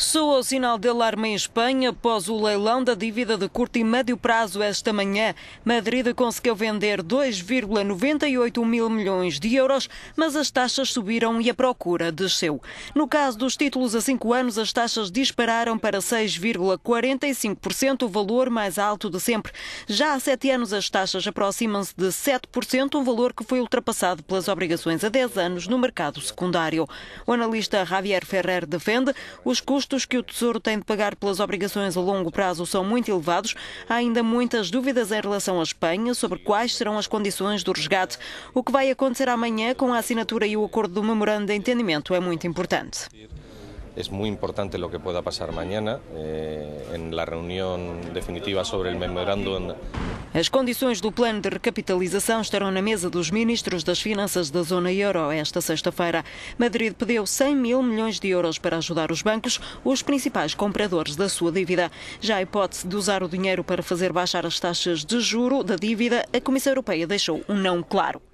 Soa o sinal de alarme em Espanha após o leilão da dívida de curto e médio prazo esta manhã. Madrid conseguiu vender 2,98 mil milhões de euros, mas as taxas subiram e a procura desceu. No caso dos títulos a 5 anos, as taxas dispararam para 6,45%, o valor mais alto de sempre. Já há 7 anos, as taxas aproximam-se de 7%, um valor que foi ultrapassado pelas obrigações a 10 anos no mercado secundário. O analista Javier Ferrer defende os custos custos que o Tesouro tem de pagar pelas obrigações a longo prazo são muito elevados. Há ainda muitas dúvidas em relação à Espanha sobre quais serão as condições do resgate. O que vai acontecer amanhã com a assinatura e o acordo do memorando de entendimento é muito importante. es muy importante lo que pueda pasar mañana eh, en la reunión definitiva sobre el memorándum as condições do plano de recapitalização estarão na mesa dos ministros das Finanças da Zona Euro esta sexta-feira. Madrid pediu 100 mil milhões de euros para ajudar os bancos, os principais compradores da sua dívida. Já a hipótese de usar o dinheiro para fazer baixar as taxas de juro da dívida, a Comissão Europeia deixou um não claro.